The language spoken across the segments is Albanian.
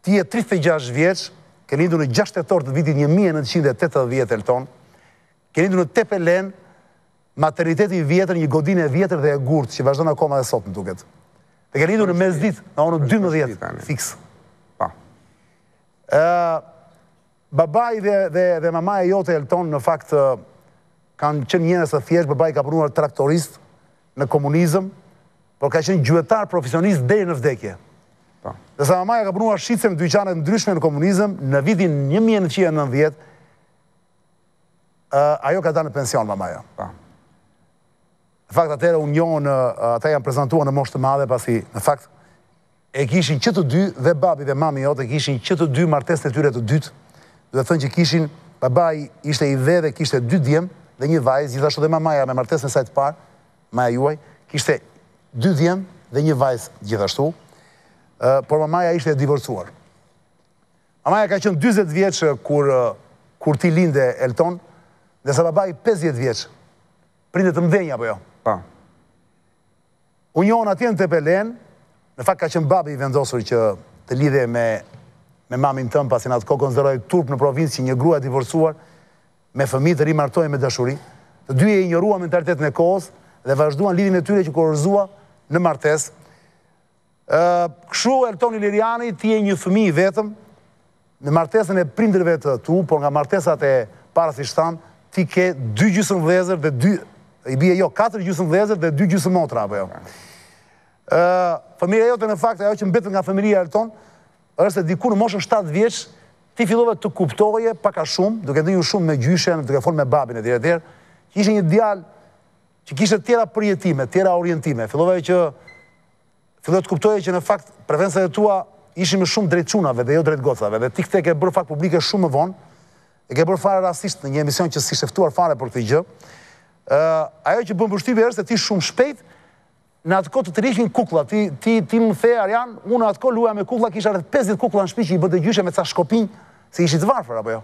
ti e 36 vjeç, ke lindur në 6 tetor të vitit 1980 e lëton, ke lindur në tepe len, materiteti vjetër, një godin e vjetër dhe e gurtë, që vazhdo në koma dhe sot në duket. Dhe ke lindur në mes dit, në onë 12, fix. Pa. Babaj dhe mamaj e jote e lëton, në fakt, kanë qënë njënës të thjesht, babaj ka përnuar traktorist në komunizm, por ka qënë gjuetar profesionist dhe në vdekje. Pa dhe sa mamaja ka punuar shqitëse të dyqanet ndryshme në komunizm, në vidin 1990, ajo ka da në pension, mamaja. Jo. Po. Në fakt, atere unë njënë, ata janë prezentua në moshtë madhe, pasi në fakt, e kishin që të dy, dhe babi dhe mami jote, kishin që të dy martes të tyre të dytë, dhe thënë që kishin, babaj ishte i dhe dhe kishte dy djem, dhe një vajz, gjithashtu dhe mamaja me martes në sajtë parë, maja juaj, kishte dy djem dhe një vajz gjithashtu, por mamaja ishte e divorcuar. Mamaja ka qënë 20 vjeqë kur ti linde Elton, dhe sa babaj 50 vjeqë, prindet të mdhenja, jo? po jo. Pa. Unionë atjen të pelen, në fakt ka qënë babi i vendosur që të lidhe me mamin tëmë, pasin atë kokon zëroj turp në provinsë që një grua e divorcuar, me fëmi të rimartoj me dashuri, të dyje i njërua mentalitet në kohës, dhe vazhduan e tyre që korëzua në martesë, këshu Elton Liriani ti e një fëmi i vetëm në martesën e prindrëve të tu por nga martesat e parës i shtan ti ke dy gjusën vlezër dhe dy i bje jo, katër gjusën vlezër dhe dy gjusën motra apo jo fëmira jote në fakt ajo që mbetën nga fëmiria Elton është e diku në moshën 7 vjeç ti fillove të kuptoje paka shumë duke ndinju shumë me gjyshen duke fol me babin e dire dire që ishe një djalë që kishe tjera përjetime tjera orientime fillove që do të kuptoje që në fakt prevencët e tua ishim shumë drejtsunave dhe jo drejt gothave, dhe ti këte ke bërë fakt publike shumë më vonë, e ke bërë fare rastisht në një emision që si shëftuar fare për këtë gjë, ajo që bëmë bështive e rështë e ti shumë shpejt, në atë kohë të të rikhin kukla, ti më the, Arjan, unë atë kohë luja me kukla, kisha rrëtë 50 kukla në shpi që i bëdë gjyshe me ca shkopin, se ishi të varfër, apo jo?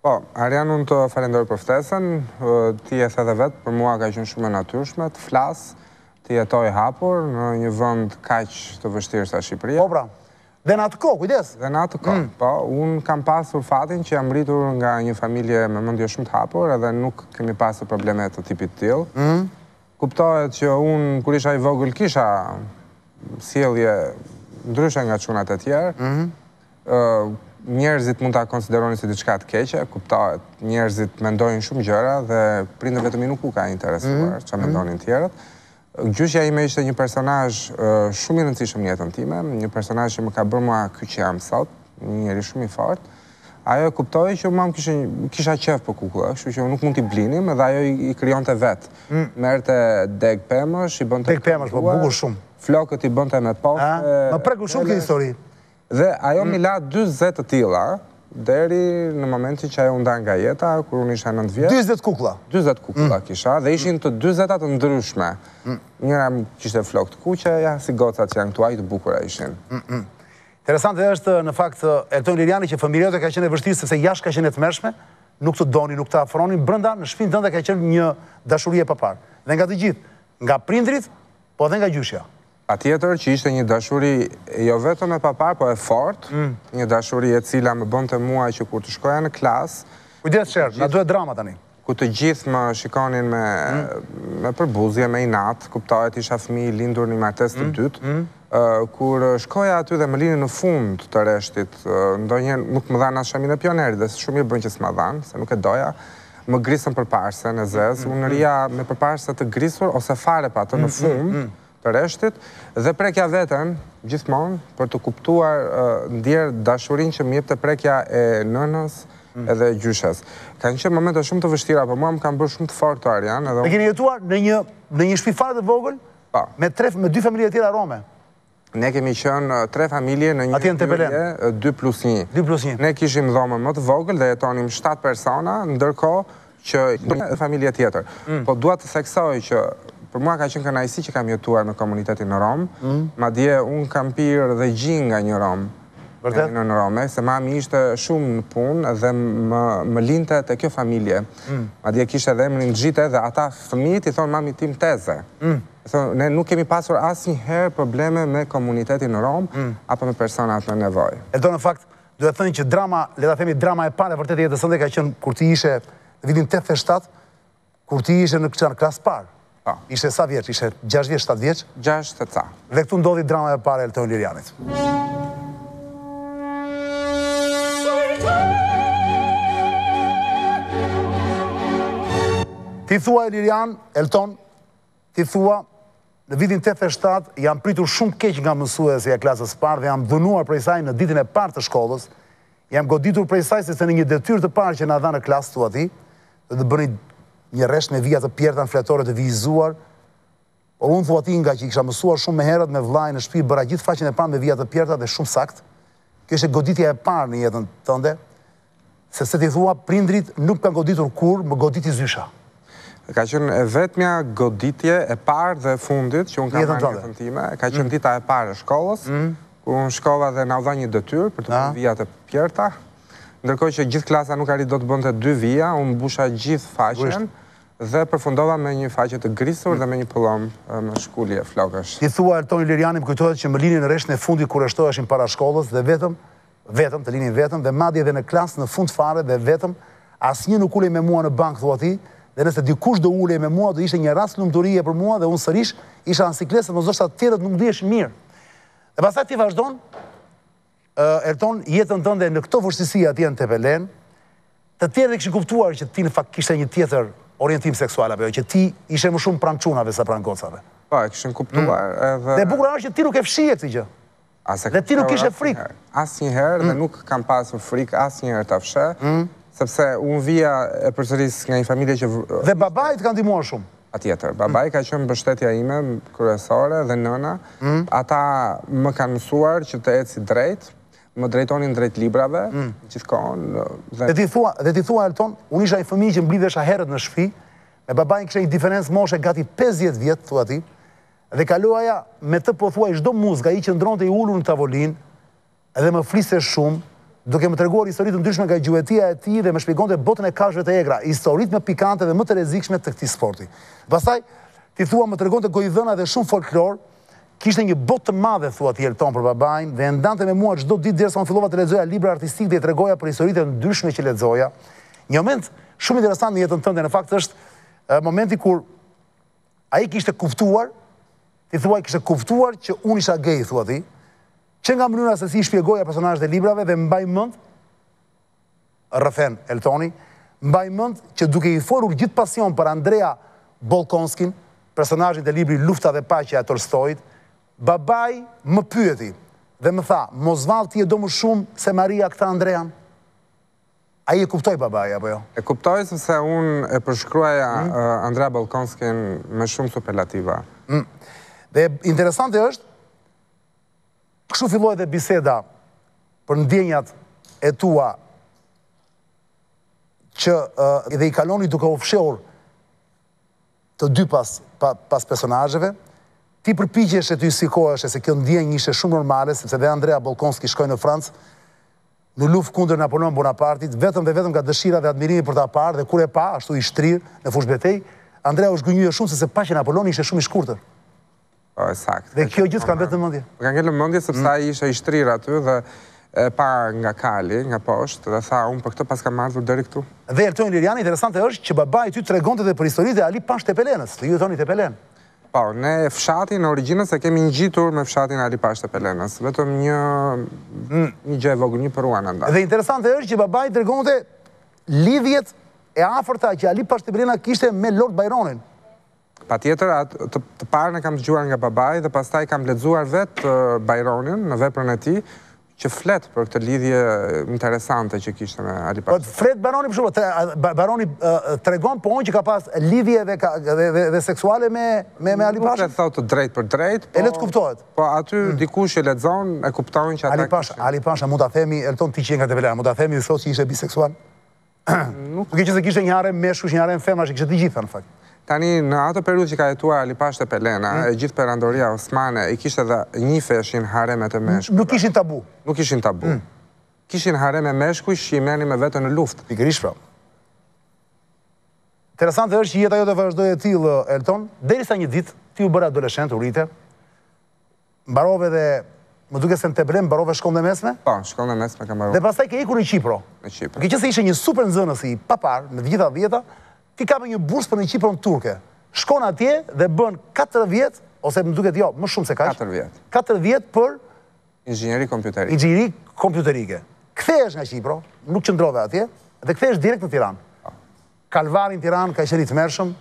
Po, Arjan, unë të falendoj për ftesën, ti e the dhe vetë, për mua ka qënë shumë e natyrshme, të flasë, të jetoj hapur në një vënd kaq të vështirë sa Shqipëria. Po pra, dhe në atë kohë, kujdes? Dhe në atë kohë, mm. po, unë kam pasur fatin që jam rritur nga një familje me mëndjo shumë të hapur edhe nuk kemi pasur probleme të tipit tjil. Mm. Kuptohet që unë, kur isha i vogël, kisha sielje ndryshe nga qunat e tjerë, mm-hmm. njerëzit mund të konsideroni si diçka të keqe, kuptohet, njerëzit mendojnë shumë gjëra dhe prindëve të mi nuk u ka interesuar mm-hmm. që mendonin tjerët, Gjushja ime ishte një personaj shumë i nëndësishëm një jetën time, një personaj që më ka bërë mua kë që jam sot, një njëri shumë i fort. Ajo e kuptoj që mam kisha qef për kukua, kështu që nuk mund t'i blinim, edhe ajo i kryon të vetë. Mm. Merë të deg pëmësh, i bënd të Deg pëmësh, po bukur shumë. Flokët i bënd të me pofë. Më preku shumë këtë histori. Dhe ajo mi la 20 të tila, Deri në momentin që ajo nda nga jeta, kur unë isha 9 vjetë... 20 kukla? 20 kukla mm. kisha, dhe ishin të 20 atë ndryshme. Mm. Njëra kishte flok të kuqe, ja, si gocat që janë të ajtë bukura ishin. Mm, Interesante është në fakt, Elton Liliani, që familjote ka qene vështirë, sepse jash ka qene të mershme, nuk të doni, nuk të afroni, brënda në shpinë të ndë ka qenë një dashurje pëpar. Dhe nga të gjithë, nga prindrit, po dhe nga gjyshja pa tjetër që ishte një dashuri jo vetë me papar, po e fort, mm. një dashuri e cila më bënd të muaj që kur të shkoja në klas... Kujdes shërë, nga duhet drama tani. Ku të gjithë më shikonin me mm. përbuzje, me inat, ku isha fmi i lindur një martes të mm. dytë, kur shkoja aty dhe më lini në fund të reshtit, nuk më dhanë ashtë shamin e pioneri, dhe shumë i bënë që s'ma dhanë, se nuk e doja, më grisën përparse në zezë, unë rria me përparse të grisur, ose fare pa të në fund, përreshtit dhe prekja vetën gjithmonë për të kuptuar ndjerë dashurin që mjep të prekja e nënës mm. edhe gjyshes. Kanë qënë momente shumë të vështira, për po mua më kanë bërë shumë të fartë të arjan. Dhe keni jetuar në një shpifarë dhe vogël me dy familje tjera rome? Ne kemi qënë tre familje në një njërje 2 plus 1. Ne kishim dhome më të vogël dhe jetonim 7 persona, ndërko që një familje tjetër. Mm. Po duat të theksoj që Për mua ka qenë kënajsi që kam jetuar me komunitetin në Romë, mm. ma dje unë kam pyrë dhe gjinë nga një Romë. Në në Rome, se mami ishte shumë në punë dhe më linte të kjo familje. Mm. dje, kishte dhe më në gjitë dhe ata fëmijit i thonë mami tim teze. Mm. Ne nuk kemi pasur asë një herë probleme me komunitetin në Romë apo me personat në nevoj. E do në fakt, duhet thënë që drama, le da themi drama e pare vërtet e jetë sënde ka qënë kur ti ishe, vidim 87, kur ti ishe në kësë në klasë parë. Po. Ishte sa vjeç? Ishte 6 7 vjeç? 6 të ca. Dhe këtu ndodhi drama e pare e Elton Lirianit. Ti thua Elirian, Elton, ti thua në vitin 87 jam pritur shumë keq nga mësuesi e klasës parë dhe jam dhunuar prej saj në ditën e parë të shkollës. Jam goditur prej saj se në një detyrë të parë që na dha në klasë tu ati do të bëni një resh me vijat të pjerta në fletore të vizuar, o po unë thua ti nga që i kisha mësuar shumë me herët me vlajnë në shpi, bëra gjithë faqin e parë me vijat të pjerta dhe shumë sakt, kështë e goditja e parë në jetën tënde, se se ti thua prindrit nuk kanë goditur kur, më godit i zysha. Ka qënë e vetëmja goditje e parë dhe fundit, që unë ka marrë një tëntime, ka qënë dita e parë e shkollës, mm. ku unë shkolla dhe në dha një dëtyrë për të përvijat e pjerta, ndërkoj që gjithë klasa nuk arrit do të bënd të dy vija, unë busha gjithë faqen, dhe përfundova me një faqe të grisur dhe me një pëllom me shkullje flokësh. Ti thua, Ertoni Lirianim, kujtojtë që më lini në reshtë në fundi kur është toheshin para shkollës dhe vetëm, vetëm, të lini vetëm, dhe madje dhe në klasë në fund fare dhe vetëm, asë një nuk ulej me mua në bankë, thua ti, dhe nëse dikush do ulej me mua, do ishte një rast lumëturije për mua dhe unë sërish, isha në siklesë, në zoshtë atë tjetët nuk dhe ishë mirë. Dhe pasaj ti vazhdonë, erton jetën tënde në këto vështësia atje në Tepelen, të tjerë dhe këshin kuptuar që ti në fakt kishte një tjetër orientim seksual, apo jo, që ti ishe më shumë pranë qunave sa pranë gocave. Pa, po, këshin kuptuar. Mm. Dhe bukura është që ti nuk e fshije këtë gjë. Dhe ti nuk ishe frik. As një herë dhe mm. nuk kam pasë frik, as një herë të fshë, mm. sepse unë vija e përsëris nga një familje që... Dhe babaj të kanë dimuar shumë. A tjetër, babaj ka qënë bështetja ime, kërësore dhe nëna, ata më kanë mësuar që të eci drejt, më drejtonin drejt librave, mm. gjithkon... Dhe ti thua, Elton, unë isha i fëmi që mblidhesha herët në shfi, me babajnë kështë i diferencë moshe gati 50 vjetë, thua ti, dhe kaluaja me të pothua i shdo muzga, i që ndronë të i ullu në tavolin, edhe më flise shumë, duke më tërguar historitë ndryshme nga gjuetia e ti dhe më shpikon të botën e kashve të egra, historitë më pikante dhe më të rezikshme të këti sporti. Pasaj, ti thua më tërgon të gojdhëna dhe shumë folklorë, kishte një botë të madhe, thua tjelë për babajnë, dhe ndante me mua qdo ditë dherës sa unë fillova të ledzoja libra artistik dhe i tregoja për historitë në ndryshme që ledzoja. Një moment shumë interesant në jetën tënde, në fakt është momenti kur a i kishte kuftuar, ti thua i kishte kuftuar që unë isha gej, thua ti, që nga mënyra se si shpjegoja personajt e librave dhe mbaj mënd, rëfen Eltoni, mbaj mënd që duke i forur gjithë pasion për Andrea Bolkonskin, personajit e libri Lufta dhe Pa e Tolstojit, babaj më pyeti dhe më tha, mos ti e do më shumë se Maria këta Andrejan? A i e kuptoj babaj, apo jo? E kuptoj sëpse unë e përshkruaja mm. Andra Balkonskin me shumë superlativa. Mm. Dhe interesante është, këshu filloj dhe biseda për ndjenjat e tua që edhe i kaloni duke ofsheur të dy pas personajëve, ti përpigjesh e ty si kohesh e se kjo ndjen njëshe shumë normale, sepse dhe Andrea Bolkonski shkoj në Francë, në luft kundër Napoleon Bonapartit, vetëm dhe vetëm ka dëshira dhe admirimi për ta parë, dhe kur e pa, ashtu i shtrirë në betej, Andrea u shgënyuje shumë, sepse pa që Napoleon ishe shumë i shkurtër. O, po, e sakt. Dhe kjo gjithë ka vetë në mëndje. Ka ngellë në mëndje, sepse ta ishe i shtrirë aty dhe pa nga kali, nga poshtë, dhe tha unë për këtë pas ka marrë dhur dëri këtu. Dhe e rëtoni Liriani, interesante është që baba i ty të regonte dhe për historit e Ali pan Shtepelenës, të ju e toni Tepelenë. Po, ne fshatin originës e kemi një gjitur me fshatin Ali Pashtë e Pelenës, vetëm një gjë e vogën, një përruan e nda. Dhe interesante është që babaj të regonëte lidhjet e aferta që Ali Pashtë e Pelena kishte me Lord Bajronin. Pa tjetër, të parën e kam të gjuar nga babaj dhe pas taj kam ledzuar vetë uh, Bajronin në veprën e ti, që fletë për këtë lidhje interesante që kishtë me Ali po, Pasha. Fletë Baroni për shumë, Baroni të regon, po onë që ka pas lidhje dhe seksuale me Ali Pasha? Nuk e thotë drejt për drejt, po... E le po të kuptohet? Po aty mm. dikush e zonë, e kuptohen që ata... Ali Pasha, Ali Pasha, mund të themi, e lëton ti që jenë ka të velera, mund të themi dhe shosë që ishe biseksual? Nuk e që se kishtë një me meshu, një are femra, që kishtë të në fakt. Tani, në ato periud që ka jetua Ali e Pelena, mm. e gjithë perandoria Osmane, i kishtë edhe një feshin hareme të meshku. Nuk ishin tabu. Nuk ishin tabu. Mm. Kishin hareme meshku, që i meni me vetë në luft. I pra. Interesant është që jetë ajo të vazhdoj e ti, Elton, deri sa një ditë, ti u bërë adolescent, urite, mbarove dhe, më duke se në të brem, barove shkon dhe mesme? Pa, shkon dhe mesme, kam barove. Dhe pasaj ke ikur në Qipro. Në Qipro. Në Qipro. Në Qipro. Në Qipro. Në Qipro. Në Qipro. Në Qipro. Në Qipro ti kape një bursë për një qipërën turke, shkon atje dhe bën 4 vjetë, ose më duket jo, më shumë se kaqë, 4 vjetë, 4 vjetë për inxinjeri kompjuterike. Inxinjeri kompjuterike. Këthe është nga Qipro, nuk qëndrove atje, dhe këthe është direkt në Tiran. Kalvarin Tiran ka ishe një të mershëm,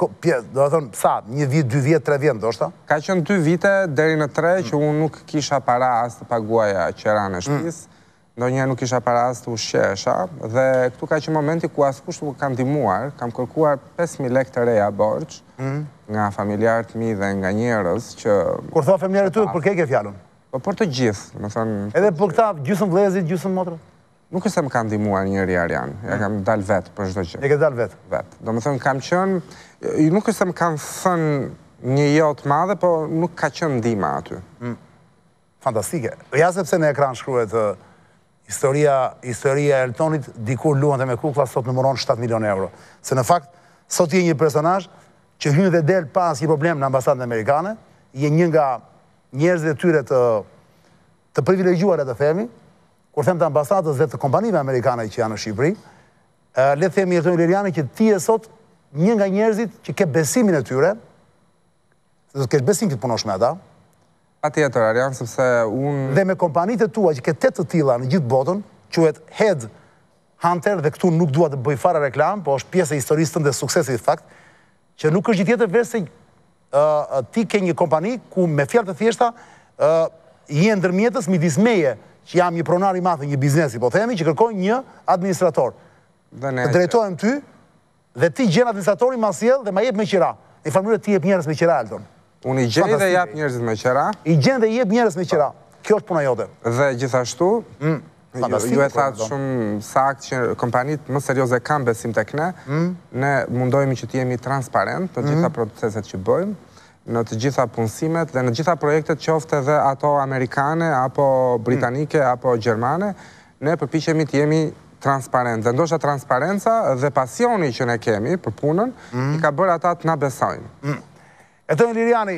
do të thonë, sa, një vitë, dy vjetë, tre vjetë, shta. Ka qënë dy vite, deri në tre, që unë nuk kisha para asë të paguaja qëra në mm. shpisë, Do njerë nuk isha paras të ushqesha, dhe këtu ka që momenti ku askusht më kam dimuar, kam kërkuar 5.000 lek të reja borç, mhm. nga familjarët mi dhe nga njerës që... Kur thua familjarët të, për keke fjallun? Po për të gjithë, më thënë... Edhe për këta gjusën vlezit, gjusën motrë? Nuk e se më kam dimuar njëri arjan, ja mhm. kam dal vetë për shdo që. E ke dal vetë? Vetë. Do më thënë, kam qënë... Nuk e se më kam thënë një jotë madhe, po nuk ka qënë dima aty. Mm. Fantastike. Ja sepse në ekran shkruet historia historia e Eltonit dikur luan dhe me kukla sot në 7 milion euro. Se në fakt, sot je një personaj që hynë dhe del pas një problem në ambasatën amerikane, je një nga njerëz dhe tyre të të privilegjuar e të femi, kur them të ambasatës dhe të kompanive amerikane që janë në Shqipëri, le themi e të një që ti e sot një nga njerëzit që ke besimin e tyre, dhe të kesh besim këtë punosh me ata, Pa tjetër, Arjan, sëpse unë... Dhe me kompanitë të tua që këtë të tila në gjithë botën, që vetë Head Hunter dhe këtu nuk duat të bëj fara reklam, po është pjesë e historisë dhe suksesit fakt, që nuk është gjithë tjetër vërse ti ke një kompani ku me fjallë të thjeshta i e ndërmjetës mi dismeje që jam një pronar i mathë një biznesi, po themi që kërkoj një administrator. Të drejtojmë ty dhe ti gjenë administratori masjel dhe ma jep me qira. Në farmurët ti jep njerës me qira, Alton. Unë i gjenë dhe jep njerëzit me qera. I gjenë dhe jep njerëz me qera. Kjo është puna jote. Dhe gjithashtu, mm, ju e thatë shumë sakt që kompanit më serioze kam besim mm. të këne, ne mundojmi që t'jemi transparent të gjitha mm. proceset që bëjmë, në të gjitha punësimet dhe në gjitha projekte që ofte dhe ato Amerikane, apo Britanike, apo Gjermane, ne përpishemi t'jemi transparent. Dhe ndosha transparenta dhe pasioni që ne kemi për punën, i ka bërë ata të nabesajnë. E të një Liriani,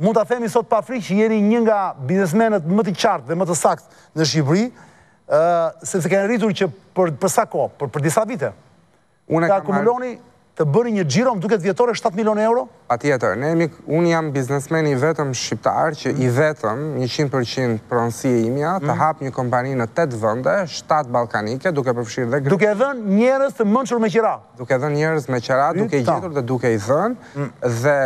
mund të themi sot pa frikë që jeni një nga biznesmenet më të qartë dhe më të saktë në Shqipëri, se se kene rritur që për sa ko, për disa vite, ka akumuloni të bëri një më duket vjetore 7 milion euro? A tjetër, ne jemi, unë jam biznesmen i vetëm shqiptar, që i vetëm 100% pronsi e imja, të mm. hapë një kompani në 8 vënde, 7 balkanike, duke përfshirë dhe... Duke dhe njërës të mënqër me qëra. Duke dhe njërës me qëra, duke i gjithur dhe duke i dhenë, mm. dhe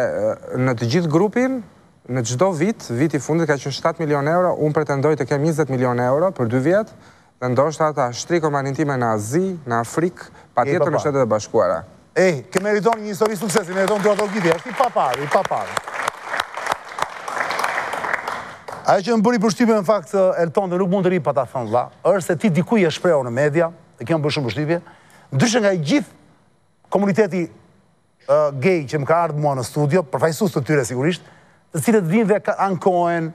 në të gjithë grupin, në gjdo vit, vit i fundit ka që 7 milion euro, unë pretendoj të kem 20 milion euro për 2 vjetë, dhe ndoshtë ata shtri komanin në Azi, në Afrikë, pa tjetër në shtetet e bashkuara. Ej, ke meriton një histori suksesi, meriton të ato gjithi, është i papari, i papari. Aja që më bëri përshtypje në fakt, Elton, dhe nuk mund të ri pa ta thënë la, është se ti dikuj e shprejo në media, dhe kjo më bërë shumë përshtypje, ndryshën nga i gjithë komuniteti gej që më ka ardhë mua në studio, përfajsus të tyre sigurisht, të cilët vinë dhe ankohen,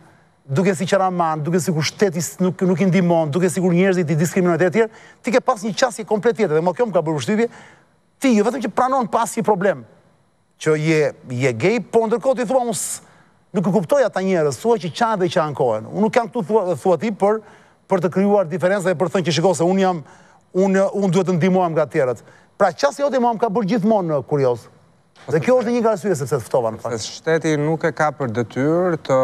duke si qaraman, duke si kur shtetis nuk i duke si kur njerëzit i diskriminojt e tjerë, ti ke pas një qasje komplet tjetë, dhe më kjo më ka bërë përshtypje, ti, ju jo vetëm që pranon pas i problem, që je, je gej, po ndërkot i thua, unës nuk kuptoj ata njerës, thua që qanë dhe që ankojnë. Unë nuk kam këtu thua, thua ti për, për të kryuar diferenza e për thënë që shiko se unë jam, unë, unë duhet të ndimojmë nga tjerët. Pra qasë i oti mojmë ka bërë gjithmonë në kurios. Dhe kjo është një nga rësujë sepse të ftova në fakt. Se shteti nuk e ka për dëtyrë të...